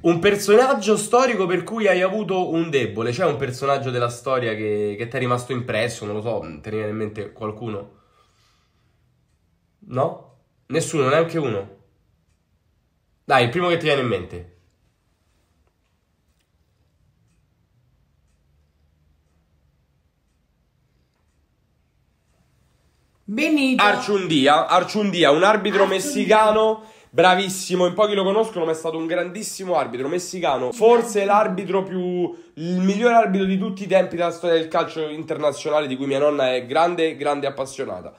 Un personaggio storico per cui hai avuto un debole, cioè un personaggio della storia che, che ti è rimasto impresso, non lo so, mm, te ne viene in mente qualcuno? No? Nessuno, neanche uno? Dai, il primo che ti viene in mente. Benito. Arciundia, Arciundia, un arbitro Arciundia. messicano bravissimo, in pochi lo conoscono, ma è stato un grandissimo arbitro messicano, forse l'arbitro più il migliore arbitro di tutti i tempi della storia del calcio internazionale di cui mia nonna è grande grande appassionata.